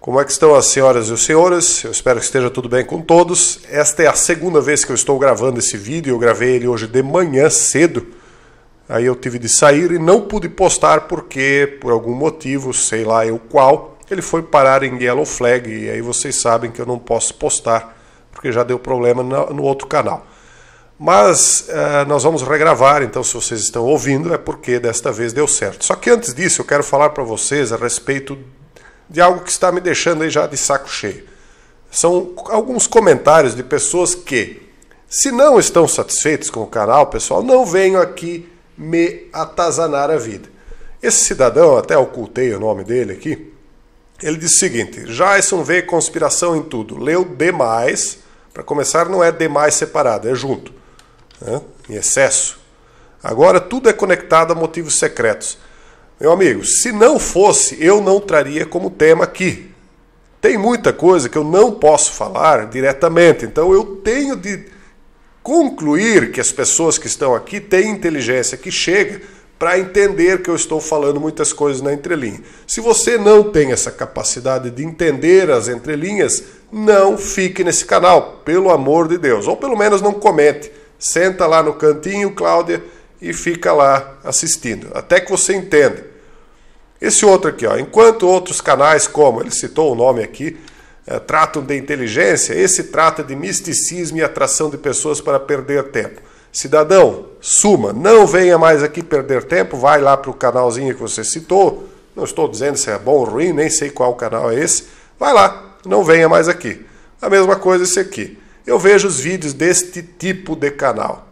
Como é que estão as senhoras e os senhores? Eu espero que esteja tudo bem com todos. Esta é a segunda vez que eu estou gravando esse vídeo. Eu gravei ele hoje de manhã cedo. Aí eu tive de sair e não pude postar porque, por algum motivo, sei lá eu qual, ele foi parar em Yellow Flag. E aí vocês sabem que eu não posso postar porque já deu problema no outro canal. Mas uh, nós vamos regravar, então se vocês estão ouvindo é porque desta vez deu certo. Só que antes disso eu quero falar para vocês a respeito de algo que está me deixando aí já de saco cheio. São alguns comentários de pessoas que, se não estão satisfeitos com o canal, pessoal, não venham aqui me atazanar a vida. Esse cidadão, até ocultei o nome dele aqui, ele disse o seguinte: Jason vê conspiração em tudo. Leu demais. Para começar, não é demais separado, é junto, né? em excesso. Agora tudo é conectado a motivos secretos. Meu amigo, se não fosse, eu não traria como tema aqui. Tem muita coisa que eu não posso falar diretamente, então eu tenho de concluir que as pessoas que estão aqui têm inteligência que chega para entender que eu estou falando muitas coisas na entrelinha. Se você não tem essa capacidade de entender as entrelinhas, não fique nesse canal, pelo amor de Deus. Ou pelo menos não comente. Senta lá no cantinho, Cláudia, e fica lá assistindo, até que você entenda. Esse outro aqui, ó, enquanto outros canais, como ele citou o nome aqui, é, tratam de inteligência, esse trata de misticismo e atração de pessoas para perder tempo. Cidadão, suma, não venha mais aqui perder tempo, vai lá para o canalzinho que você citou. Não estou dizendo se é bom ou ruim, nem sei qual canal é esse. Vai lá, não venha mais aqui. A mesma coisa esse aqui. Eu vejo os vídeos deste tipo de canal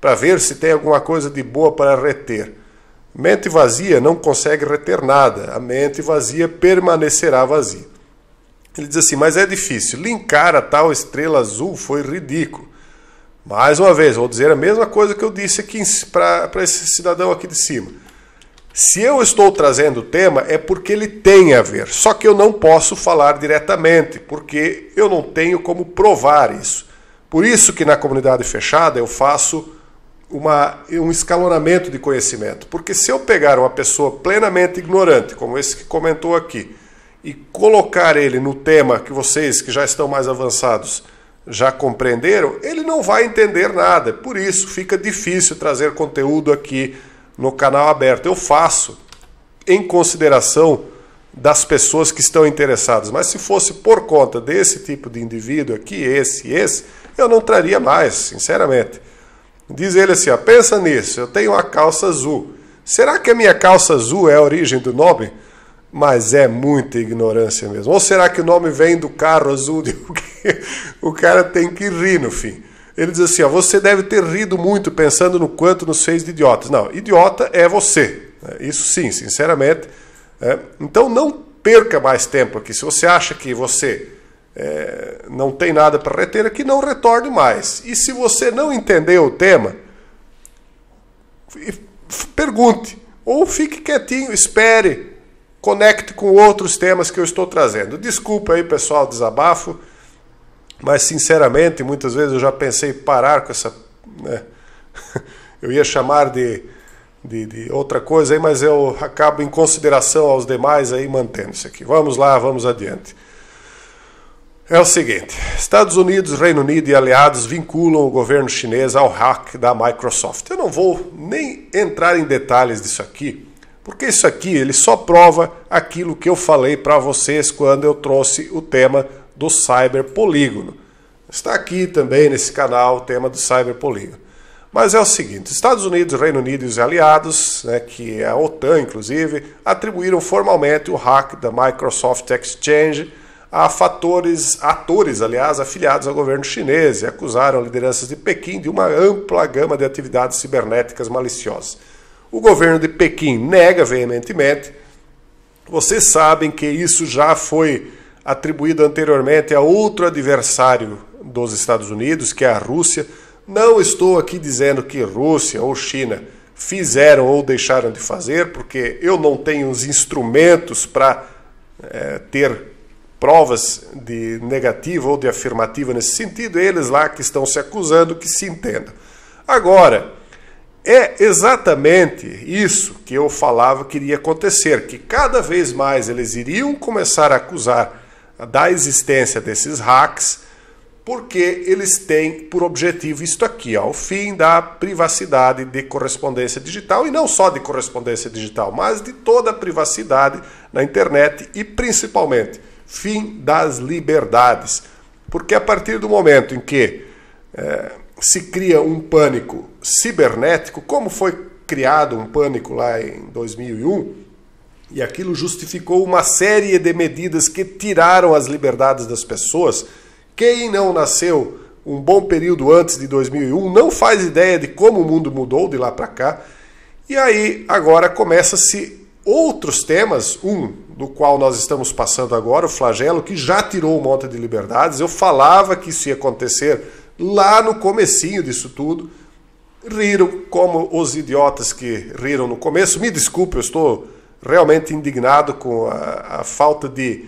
para ver se tem alguma coisa de boa para reter. Mente vazia não consegue reter nada, a mente vazia permanecerá vazia. Ele diz assim: Mas é difícil, linkar a tal estrela azul foi ridículo. Mais uma vez, vou dizer a mesma coisa que eu disse aqui para esse cidadão aqui de cima. Se eu estou trazendo o tema, é porque ele tem a ver. Só que eu não posso falar diretamente, porque eu não tenho como provar isso. Por isso que na comunidade fechada eu faço uma, um escalonamento de conhecimento. Porque se eu pegar uma pessoa plenamente ignorante, como esse que comentou aqui, e colocar ele no tema que vocês que já estão mais avançados já compreenderam, ele não vai entender nada. Por isso fica difícil trazer conteúdo aqui no canal aberto. Eu faço em consideração das pessoas que estão interessadas, mas se fosse por conta desse tipo de indivíduo aqui, esse, esse, eu não traria mais, sinceramente. Diz ele assim: ó, pensa nisso, eu tenho uma calça azul. Será que a minha calça azul é a origem do nome? Mas é muita ignorância mesmo. Ou será que o nome vem do carro azul? o cara tem que rir no fim. Ele diz assim: ó, você deve ter rido muito pensando no quanto nos fez de idiotas. Não, idiota é você. Né? Isso sim, sinceramente. É. Então não perca mais tempo aqui. Se você acha que você é, não tem nada para reter aqui, não retorne mais. E se você não entendeu o tema, pergunte. Ou fique quietinho, espere, conecte com outros temas que eu estou trazendo. Desculpa aí, pessoal, desabafo, mas sinceramente, muitas vezes eu já pensei parar com essa. Né? Eu ia chamar de, de, de, outra coisa aí, mas eu acabo em consideração aos demais aí mantendo isso aqui. Vamos lá, vamos adiante. É o seguinte: Estados Unidos, Reino Unido e aliados vinculam o governo chinês ao hack da Microsoft. Eu não vou nem entrar em detalhes disso aqui, porque isso aqui ele só prova aquilo que eu falei para vocês quando eu trouxe o tema do cyberpolígono. Está aqui também nesse canal o tema do cyberpolígono. Mas é o seguinte: Estados Unidos, Reino Unido e os aliados, né, que é a OTAN inclusive, atribuíram formalmente o hack da Microsoft Exchange a fatores, atores, aliás, afiliados ao governo chinês e acusaram lideranças de Pequim de uma ampla gama de atividades cibernéticas maliciosas. O governo de Pequim nega veementemente. Vocês sabem que isso já foi atribuído anteriormente a outro adversário dos Estados Unidos, que é a Rússia. Não estou aqui dizendo que Rússia ou China fizeram ou deixaram de fazer, porque eu não tenho os instrumentos para é, ter provas de negativa ou de afirmativa nesse sentido, é eles lá que estão se acusando que se entendam. Agora, é exatamente isso que eu falava que iria acontecer, que cada vez mais eles iriam começar a acusar da existência desses hacks, porque eles têm por objetivo isto aqui, ó, o fim da privacidade de correspondência digital, e não só de correspondência digital, mas de toda a privacidade na internet e principalmente fim das liberdades. Porque a partir do momento em que é, se cria um pânico cibernético, como foi criado um pânico lá em 2001, e aquilo justificou uma série de medidas que tiraram as liberdades das pessoas, quem não nasceu um bom período antes de 2001 não faz ideia de como o mundo mudou de lá para cá. E aí agora começa-se outros temas, um do qual nós estamos passando agora, o flagelo que já tirou um monte de liberdades. Eu falava que isso ia acontecer lá no comecinho disso tudo. Riram como os idiotas que riram no começo. Me desculpe, eu estou realmente indignado com a, a falta de,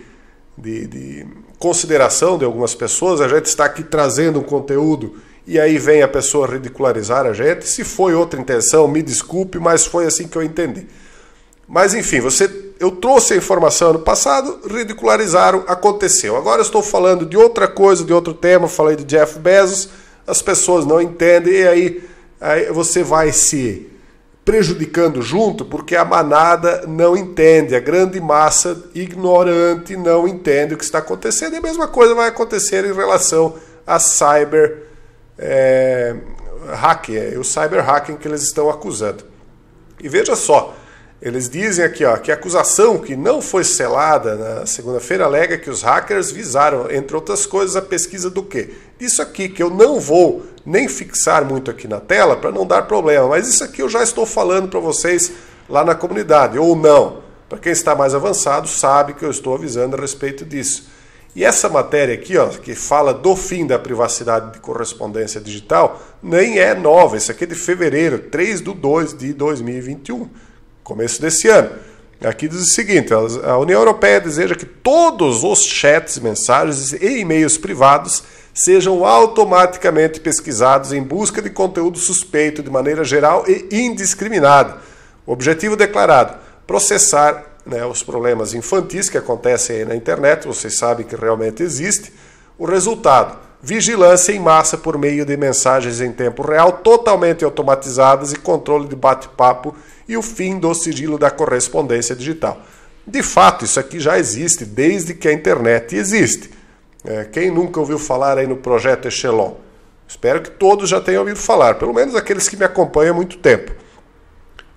de, de consideração de algumas pessoas. A gente está aqui trazendo um conteúdo e aí vem a pessoa ridicularizar a gente. Se foi outra intenção, me desculpe, mas foi assim que eu entendi. Mas enfim, você eu trouxe a informação no passado, ridicularizaram, aconteceu. Agora estou falando de outra coisa, de outro tema, falei de Jeff Bezos, as pessoas não entendem e aí, aí você vai se prejudicando junto porque a manada não entende, a grande massa ignorante não entende o que está acontecendo e a mesma coisa vai acontecer em relação a cyber é, hacking, é, o cyber hacking que eles estão acusando. E veja só, eles dizem aqui ó, que a acusação que não foi selada na segunda-feira alega que os hackers visaram, entre outras coisas, a pesquisa do quê? Isso aqui que eu não vou nem fixar muito aqui na tela para não dar problema, mas isso aqui eu já estou falando para vocês lá na comunidade, ou não. Para quem está mais avançado, sabe que eu estou avisando a respeito disso. E essa matéria aqui, ó, que fala do fim da privacidade de correspondência digital, nem é nova. Isso aqui é de fevereiro, 3 de 2 de 2021 começo desse ano. Aqui diz o seguinte: a União Europeia deseja que todos os chats, mensagens e e-mails privados sejam automaticamente pesquisados em busca de conteúdo suspeito de maneira geral e indiscriminada. O objetivo declarado: processar né, os problemas infantis que acontecem aí na internet, vocês sabem que realmente existe. O resultado: vigilância em massa por meio de mensagens em tempo real totalmente automatizadas e controle de bate-papo e o fim do sigilo da correspondência digital. De fato, isso aqui já existe desde que a internet existe. É, quem nunca ouviu falar aí no projeto Echelon? Espero que todos já tenham ouvido falar, pelo menos aqueles que me acompanham há muito tempo.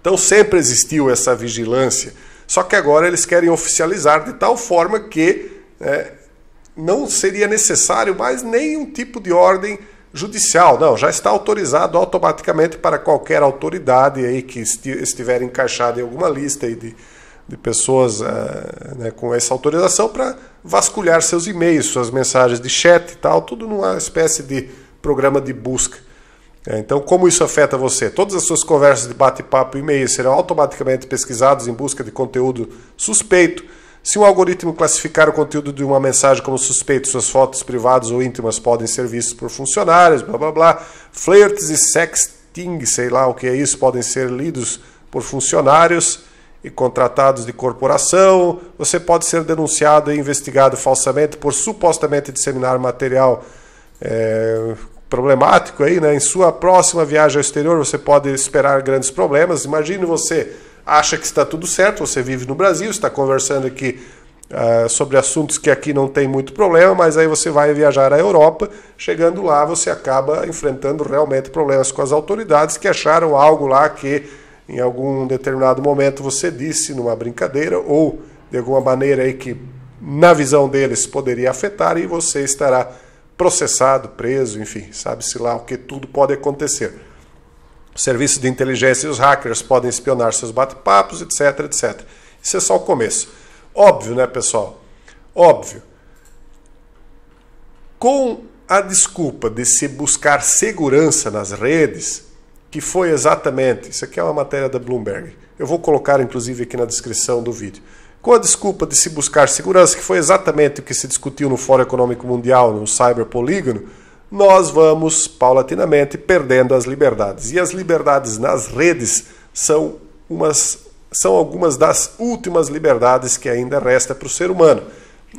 Então sempre existiu essa vigilância, só que agora eles querem oficializar de tal forma que é, não seria necessário mais nenhum tipo de ordem judicial. Não, já está autorizado automaticamente para qualquer autoridade aí que estiver encaixada em alguma lista aí de, de pessoas uh, né, com essa autorização para vasculhar seus e-mails, suas mensagens de chat e tal, tudo numa espécie de programa de busca. É, então, como isso afeta você? Todas as suas conversas de bate-papo e e-mail serão automaticamente pesquisadas em busca de conteúdo suspeito se o algoritmo classificar o conteúdo de uma mensagem como suspeito, suas fotos privadas ou íntimas podem ser vistas por funcionários, blá blá blá. Flirts e sexting, sei lá o que é isso, podem ser lidos por funcionários e contratados de corporação. Você pode ser denunciado e investigado falsamente por supostamente disseminar material é, problemático aí, né? Em sua próxima viagem ao exterior, você pode esperar grandes problemas. Imagine você acha que está tudo certo, você vive no Brasil, está conversando aqui uh, sobre assuntos que aqui não tem muito problema, mas aí você vai viajar à Europa, chegando lá você acaba enfrentando realmente problemas com as autoridades que acharam algo lá que em algum determinado momento você disse numa brincadeira ou de alguma maneira aí que na visão deles poderia afetar e você estará processado, preso, enfim, sabe-se lá o que tudo pode acontecer. O serviço de inteligência e os hackers podem espionar seus bate-papos, etc, etc. Isso é só o começo. Óbvio, né, pessoal? Óbvio. Com a desculpa de se buscar segurança nas redes, que foi exatamente. Isso aqui é uma matéria da Bloomberg. Eu vou colocar, inclusive, aqui na descrição do vídeo. Com a desculpa de se buscar segurança, que foi exatamente o que se discutiu no Fórum Econômico Mundial, no Cyber Polígono nós vamos paulatinamente perdendo as liberdades. E as liberdades nas redes são, umas, são algumas das últimas liberdades que ainda resta para o ser humano.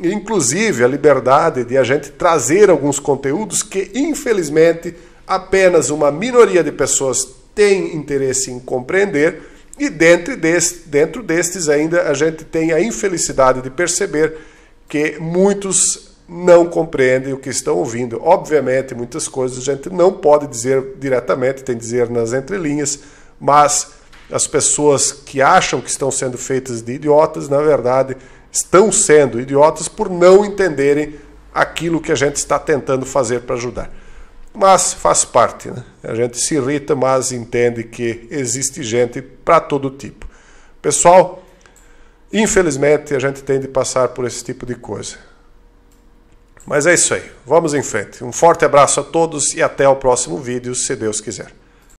Inclusive a liberdade de a gente trazer alguns conteúdos que, infelizmente, apenas uma minoria de pessoas tem interesse em compreender, e dentro, deste, dentro destes ainda a gente tem a infelicidade de perceber que muitos não compreendem o que estão ouvindo. Obviamente, muitas coisas a gente não pode dizer diretamente, tem que dizer nas entrelinhas, mas as pessoas que acham que estão sendo feitas de idiotas, na verdade, estão sendo idiotas por não entenderem aquilo que a gente está tentando fazer para ajudar. Mas faz parte, né? A gente se irrita, mas entende que existe gente para todo tipo. Pessoal, infelizmente a gente tem de passar por esse tipo de coisa. Mas é isso aí, vamos em frente. Um forte abraço a todos e até o próximo vídeo, se Deus quiser.